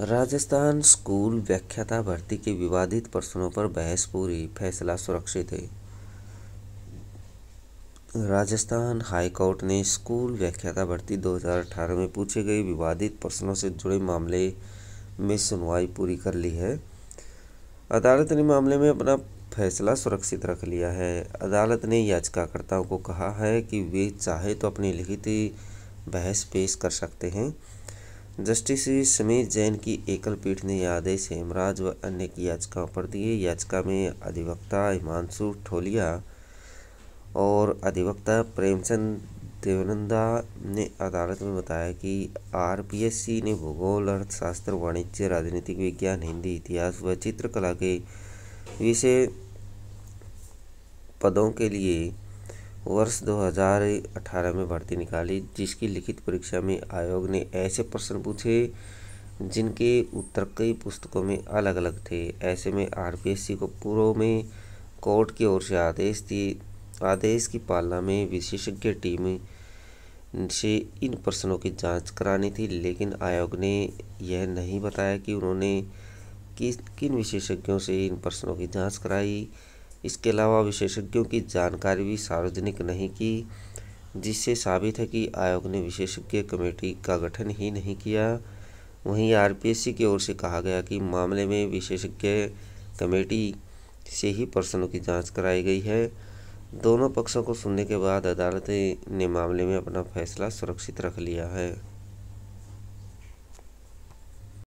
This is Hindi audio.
राजस्थान स्कूल व्याख्याता भर्ती के विवादित प्रश्नों पर बहस पूरी फैसला सुरक्षित है राजस्थान हाईकोर्ट ने स्कूल व्याख्याता भर्ती 2018 में पूछे गए विवादित प्रश्नों से जुड़े मामले में सुनवाई पूरी कर ली है अदालत ने मामले में अपना फैसला सुरक्षित रख लिया है अदालत ने याचिकाकर्ताओं को कहा है कि वे चाहे तो अपनी लिखित बहस पेश कर सकते हैं जस्टिस समेत जैन की एकल पीठ ने यह आदेश हेमराज व अन्य की याचिकाओं पर दिए याचिका में अधिवक्ता हिमांशु ठोलिया और अधिवक्ता प्रेमचंद देवनंदा ने अदालत में बताया कि आरपीएससी ने भूगोल अर्थशास्त्र वाणिज्य राजनीतिक विज्ञान हिंदी इतिहास व चित्रकला के विषय पदों के लिए वर्ष 2018 में भर्ती निकाली जिसकी लिखित परीक्षा में आयोग ने ऐसे प्रश्न पूछे जिनके उत्तर कई पुस्तकों में अलग अलग थे ऐसे में आरपीएससी को पूर्व में कोर्ट की ओर से आदेश दिए आदेश की पालना में विशेषज्ञ टीम से इन प्रश्नों की जांच करानी थी लेकिन आयोग ने यह नहीं बताया कि उन्होंने किस किन विशेषज्ञों से इन प्रश्नों की जांच कराई इसके अलावा विशेषज्ञों की जानकारी भी सार्वजनिक नहीं की जिससे साबित है कि आयोग ने विशेषज्ञ कमेटी का गठन ही नहीं किया वहीं आरपीएससी की ओर से कहा गया कि मामले में विशेषज्ञ कमेटी से ही प्रश्नों की जांच कराई गई है दोनों पक्षों को सुनने के बाद अदालत ने मामले में अपना फैसला सुरक्षित रख लिया है